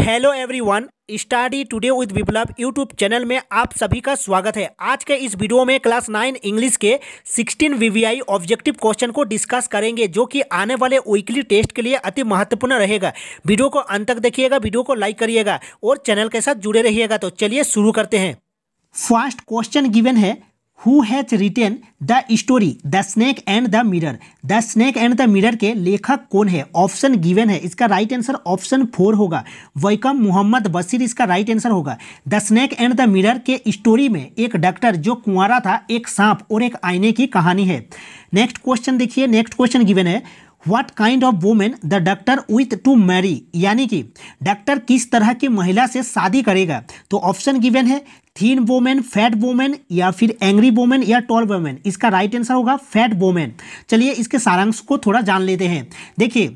hello everyone study today with Viplav YouTube channel में आप सभी का स्वागत है आज के इस वीडियो में क्लास नाइन इंग्लिश के सिक्सटीन वीवीआई ऑब्जेक्टिव क्वेश्चन को डिस्कस करेंगे जो कि आने वाले वीकली टेस्ट के लिए अति महत्वपूर्ण रहेगा वीडियो को अंत तक देखिएगा वीडियो को लाइक करिएगा और चैनल के साथ जुड़े रहिएगा तो चलिए शुरू करते हैं फर्स्ट क्वेश्चन गिवन है who has written the story the snake and the mirror the snake and the mirror के लेखक कौन है ऑप्शन गिवन है इसका राइट आंसर ऑप्शन फोर होगा वैकम मोहम्मद बसीर इसका राइट आंसर होगा the snake and the mirror के स्टोरी में एक डॉक्टर जो कुंवारा था एक सांप और एक आईने की कहानी है नेक्स्ट क्वेश्चन देखिए नेक्स्ट क्वेश्चन गिवन है what kind of women the doctor with to marry यानी कि डॉक्टर किस तरह की महिला से शादी करेगा तो ऑप्शन गिवन है थीन वोमेन फैट वोमेन या फिर एंग्री वोमेन या टॉल वोमेन इसका राइट आंसर होगा फैट वोमेन चलिए इसके सारांश को थोड़ा जान लेते हैं देखिए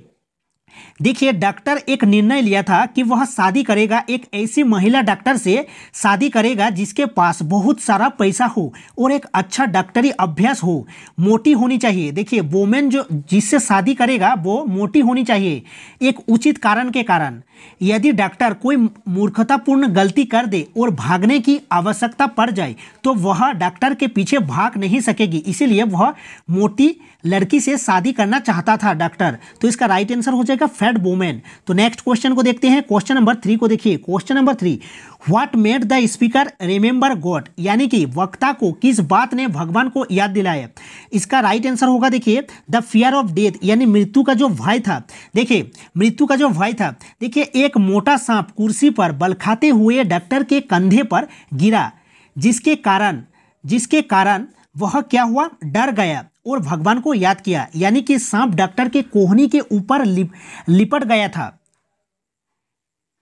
देखिए डॉक्टर एक निर्णय लिया था कि वह शादी करेगा एक ऐसी महिला डॉक्टर से शादी करेगा जिसके पास बहुत सारा पैसा हो और एक अच्छा डॉक्टरी अभ्यास हो मोटी होनी चाहिए देखिए वोमेन जो जिससे शादी करेगा वो मोटी होनी चाहिए एक उचित कारण के कारण यदि डॉक्टर कोई मूर्खतापूर्ण गलती कर दे और भागने की आवश्यकता पड़ जाए तो वह डॉक्टर के पीछे भाग नहीं सकेगी इसीलिए वह मोटी लड़की से शादी करना चाहता था डॉक्टर तो इसका राइट आंसर हो जाएगा फैट वोमेन तो नेक्स्ट क्वेश्चन को देखते हैं क्वेश्चन नंबर थ्री को देखिए question number three what made the speaker remember god यानी कि वक्ता को किस बात ने भगवान को याद दिलाया इसका राइट right आंसर होगा देखिए द फियर ऑफ डेथ यानी मृत्यु का जो भय था देखिए मृत्यु का जो भय था देखिए एक मोटा सांप कुर्सी पर बलखाते हुए डॉक्टर के कंधे पर गिरा जिसके कारण जिसके कारण वह क्या हुआ डर गया और भगवान को याद किया यानी कि सांप डॉक्टर के कोहनी के ऊपर लिप, लिपट गया था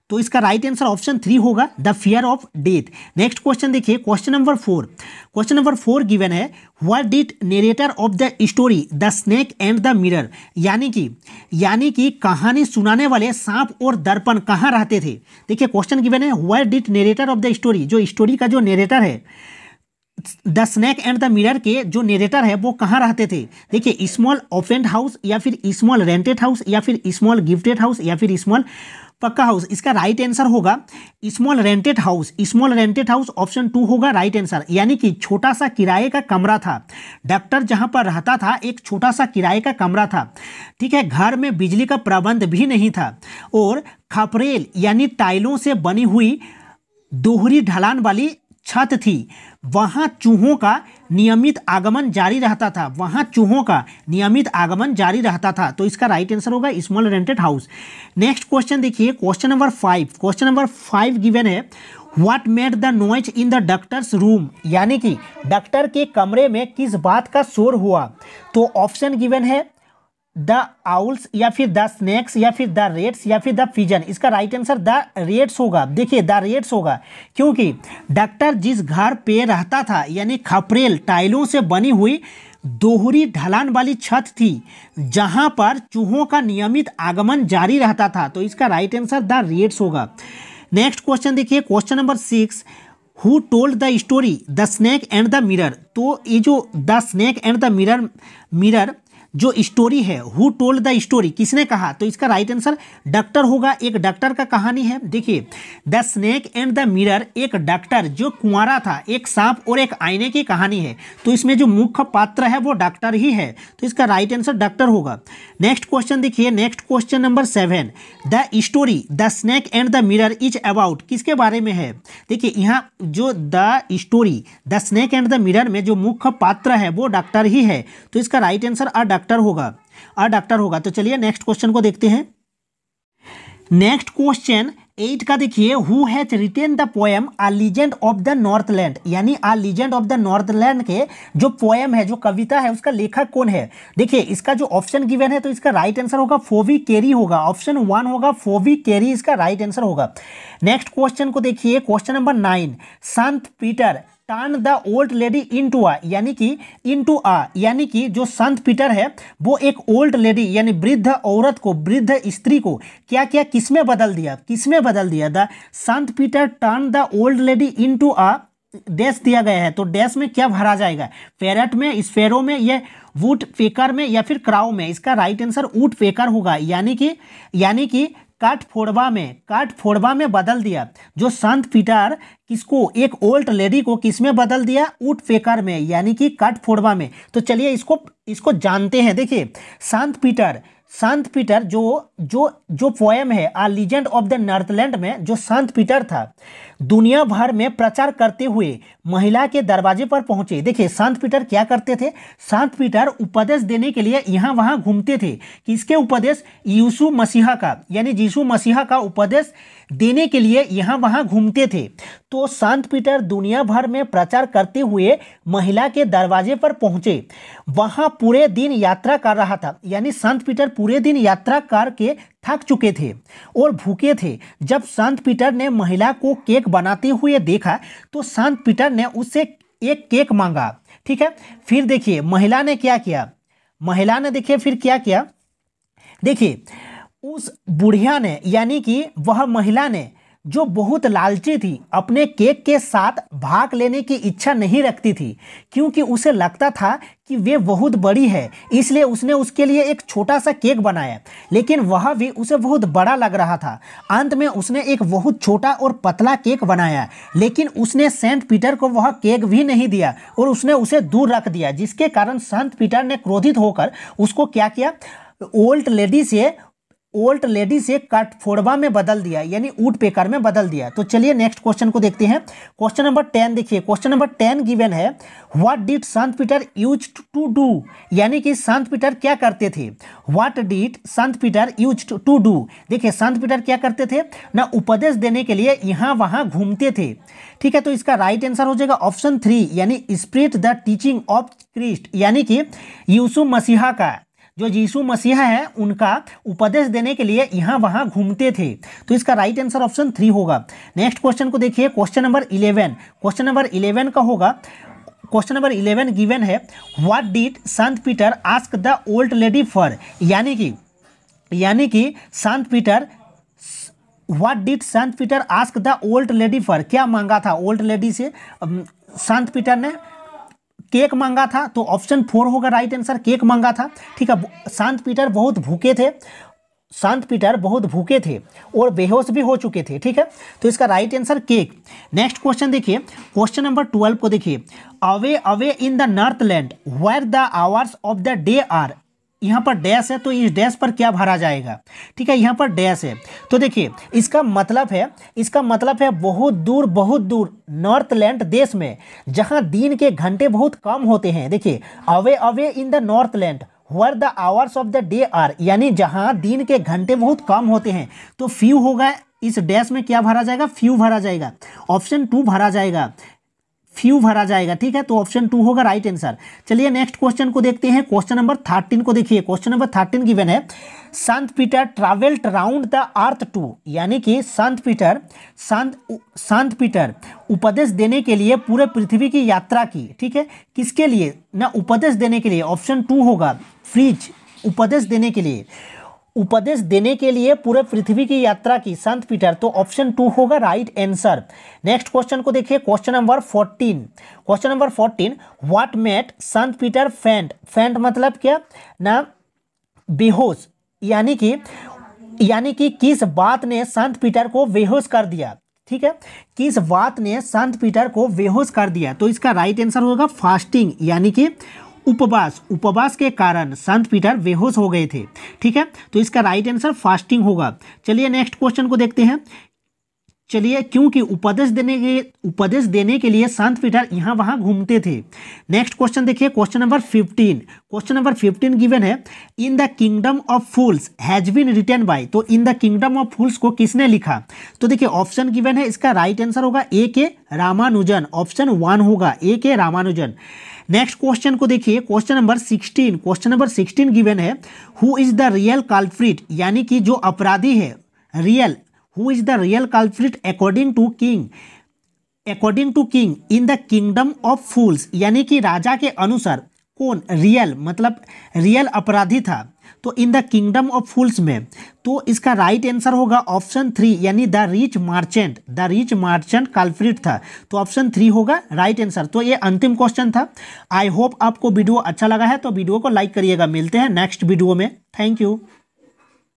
तो इसका राइट आंसर ऑप्शन थ्री होगा the fear of death next question देखिए question number four question number four given है what did narrator of the story the snake and the mirror यानी कि यानी कि कहानी सुनाने वाले सांप और दर्पण कहाँ रहते थे देखिए क्वेश्चन गिवन है what did narrator of the story जो स्टोरी का जो नेरेटर है the snake and the mirror के जो नेरेटर है वो कहाँ रहते थे देखिए स्मॉल ओपेंड हाउस या फिर स्मॉल रेंटेड हाउस या फिर स्मॉल गिफ्टेड हाउस या फिर स्मॉल पक्का हाउस इसका राइट आंसर होगा small rented house small rented house option two होगा राइट आंसर यानी कि छोटा सा किराए का कमरा था डॉक्टर जहां पर रहता था एक छोटा सा किराए का कमरा था ठीक है घर में बिजली का प्रबंध भी नहीं था और खपरेल यानी टाइलों से बनी हुई दोहरी ढलान वाली छत थी वहाँ चूहों का नियमित आगमन जारी रहता था वहाँ चूहों का नियमित आगमन जारी रहता था तो इसका राइट आंसर होगा small rented house next question देखिए question number five question number five given है what made the noise in the doctor's room यानी कि डॉक्टर के कमरे में किस बात का शोर हुआ तो ऑप्शन गिवन है द आउल्स या फिर द स्नैक्स या फिर द रेट्स या फिर द फिजन इसका राइट आंसर द रेट्स होगा देखिए द रेट्स होगा क्योंकि डॉक्टर जिस घर पे रहता था यानी खपरेल टाइलों से बनी हुई दोहरी ढलान वाली छत थी जहां पर चूहों का नियमित आगमन जारी रहता था तो इसका राइट आंसर द रेट्स होगा नेक्स्ट क्वेश्चन देखिए question number six who told the story the snake and the mirror तो ये जो the snake and the mirror mirror जो स्टोरी है हु टोल्ड द स्टोरी किसने कहा तो इसका राइट आंसर डॉक्टर होगा एक डॉक्टर का कहानी है देखिए the snake and the mirror एक डॉक्टर जो कुंवरा था एक सांप और एक आईने की कहानी है तो इसमें जो मुख्य पात्र है वो डॉक्टर ही है तो इसका राइट आंसर डॉक्टर होगा नेक्स्ट क्वेश्चन देखिए next question number seven the story the snake and the mirror is about किसके बारे में है देखिए यहाँ जो the story the snake and the mirror में जो मुख्य पात्र है वो डॉक्टर ही है तो इसका राइट आंसर अ डॉक्टर होगा अ डॉक्टर होगा तो चलिए नेक्स्ट क्वेश्चन को देखते हैं नेक्स्ट क्वेश्चन एट का देखिए who has written the poem a legend of the northland यानी a legend of the northland के जो पोएम है जो कविता है उसका लेखक कौन है देखिए इसका जो ऑप्शन गिवन है तो इसका राइट right आंसर होगा फोवी केरी होगा ऑप्शन वन होगा फोवी केरी इसका राइट right आंसर होगा नेक्स्ट क्वेश्चन को देखिए क्वेश्चन नंबर नाइन संत Peter turn the old lady into a यानी कि इन टू आ यानी कि जो संत पीटर है वो एक ओल्ड लेडी यानी वृद्ध औरत को वृद्ध स्त्री को क्या क्या किसमें बदल दिया किसमें बदल दिया द संत Peter turn the old lady into a dash दिया गया है तो डैश में क्या भरा जाएगा पैरट में स्पेरो में या वुड पेकर में या फिर क्राउ में इसका राइट आंसर वुड पेकर होगा यानी कि यानी कि काठफोड़वा में काठफोड़वा में बदल दिया जो संत पीटर किसको एक ओल्ड लेडी को किस में बदल दिया ऊट फेकर में यानी कि काठफोड़वा में तो चलिए इसको इसको जानते हैं देखिए संत पीटर संत पीटर जो जो जो पोएम है a legend of the northland में जो संत पीटर था दुनिया भर में प्रचार करते हुए महिला के दरवाजे पर पहुंचे देखिए संत पीटर क्या करते थे संत पीटर उपदेश देने के लिए यहाँ वहाँ घूमते थे किसके उपदेश यीशु मसीहा का यानी यीशु मसीहा का उपदेश देने के लिए यहाँ वहाँ घूमते थे तो संत पीटर दुनिया भर में प्रचार करते हुए महिला के दरवाजे पर पहुंचे वहाँ पूरे दिन यात्रा कर रहा था यानी संत पीटर पूरे दिन यात्रा करके थक चुके थे और भूखे थे जब संत पीटर ने महिला को केक बनाते हुए देखा तो संत पीटर ने उससे एक केक मांगा ठीक है फिर देखिए महिला ने क्या किया महिला ने देखिए फिर क्या किया देखिए उस बुढ़िया ने यानी कि वह महिला ने जो बहुत लालची थी अपने केक के साथ भाग लेने की इच्छा नहीं रखती थी क्योंकि उसे लगता था कि वे बहुत बड़ी है इसलिए उसने उसके लिए एक छोटा सा केक बनाया लेकिन वह भी उसे बहुत बड़ा लग रहा था अंत में उसने एक बहुत छोटा और पतला केक बनाया लेकिन उसने सेंट पीटर को वह केक भी नहीं दिया और उसने उसे दूर रख दिया जिसके कारण संत पीटर ने क्रोधित होकर उसको क्या किया ओल्ड लेडी से ओल्ट लेडी से कट कठफोड़वा में बदल दिया यानी ऊट पेकर में बदल दिया तो चलिए नेक्स्ट क्वेश्चन को देखते हैं क्वेश्चन नंबर टेन देखिए क्वेश्चन नंबर टेन गिवन है व्हाट डिड संत पीटर यूज टू डू यानी कि संत पीटर क्या करते थे व्हाट डिड संत पीटर यूज टू डू देखिए संत पीटर क्या करते थे ना उपदेश देने के लिए यहाँ वहाँ घूमते थे ठीक है तो इसका राइट आंसर हो जाएगा ऑप्शन थ्री यानी spirit the teaching of Christ यानी कि यूसु मसीहा का जो यीशु मसीह है उनका उपदेश देने के लिए यहाँ वहां घूमते थे तो इसका राइट आंसर ऑप्शन थ्री होगा नेक्स्ट क्वेश्चन को देखिए question number eleven question number eleven का होगा क्वेश्चन नंबर इलेवन गिवन है व्हाट डिड संत Peter ask the old lady for यानी कि यानी कि संत पीटर व्हाट डिड संत Peter ask the old lady for क्या मांगा था ओल्ड लेडी से संत पीटर ने केक मांगा था तो ऑप्शन फोर होगा राइट आंसर केक मांगा था ठीक है शांत पीटर बहुत भूखे थे शांत पीटर बहुत भूखे थे और बेहोश भी हो चुके थे ठीक है तो इसका right answer cake next question देखिए क्वेश्चन नंबर ट्वेल्व को देखिए away away in the northland where the hours of the day are यहाँ पर डैश है तो इस डैश पर क्या भरा जाएगा ठीक है यहाँ पर डैश है तो देखिए इसका मतलब है इसका मतलब है बहुत दूर बहुत दूर नॉर्थलैंड देश में जहाँ दिन के घंटे बहुत कम होते हैं देखिए away away in the northland where the hours of the day are यानी जहाँ दिन के घंटे बहुत कम होते हैं तो फ्यू होगा इस डैश में क्या भरा जाएगा फ्यू भरा जाएगा ऑप्शन टू भरा जाएगा फ्यू भरा जाएगा ठीक है तो ऑप्शन टू होगा राइट आंसर चलिए नेक्स्ट क्वेश्चन को देखते हैं क्वेश्चन नंबर थर्टीन को देखिए क्वेश्चन नंबर थर्टीन गिवन है संत Peter travelled round the earth to यानी कि संत पीटर संत संत पीटर उपदेश देने के लिए पूरे पृथ्वी की यात्रा की ठीक है किसके लिए ना उपदेश देने के लिए ऑप्शन टू होगा फ्रिज उपदेश देने के लिए उपदेश देने के लिए पूरे पृथ्वी की यात्रा की संत पीटर तो ऑप्शन टू होगा राइट आंसर नेक्स्ट क्वेश्चन को देखिए question number fourteen question number fourteen what made संत पीटर फैंट फैंट मतलब क्या ना बेहोश यानी कि यानी कि किस बात ने संत पीटर को बेहोश कर दिया ठीक है किस बात ने संत पीटर को बेहोश कर दिया तो इसका राइट आंसर होगा फास्टिंग यानी कि उपवास उपवास के कारण संत पीटर बेहोश हो गए थे ठीक है तो इसका राइट आंसर फास्टिंग होगा चलिए नेक्स्ट क्वेश्चन को देखते हैं चलिए क्योंकि उपदेश देने के उपदेश देने के लिए संत पीटर यहाँ वहाँ घूमते थे नेक्स्ट क्वेश्चन देखिए question number fifteen question number 15 given है in the kingdom of fools has been written by तो in the kingdom of fools को किसने लिखा तो देखिए ऑप्शन गिवन है इसका राइट आंसर होगा ए के रामानुजन ऑप्शन वन होगा ए के रामानुजन नेक्स्ट क्वेश्चन को देखिए question number sixteen question number sixteen given है who is the real culprit यानी कि जो अपराधी है real who is the real culprit according to king according to king in the kingdom of fools यानी कि राजा के अनुसार कौन रियल मतलब रियल अपराधी था तो in the kingdom of fools में तो इसका राइट आंसर होगा ऑप्शन थ्री यानी the rich merchant the rich merchant culprit था तो ऑप्शन थ्री होगा राइट आंसर तो ये अंतिम क्वेश्चन था आई होप आपको वीडियो अच्छा लगा है तो वीडियो को लाइक करिएगा मिलते हैं नेक्स्ट वीडियो में थैंक यू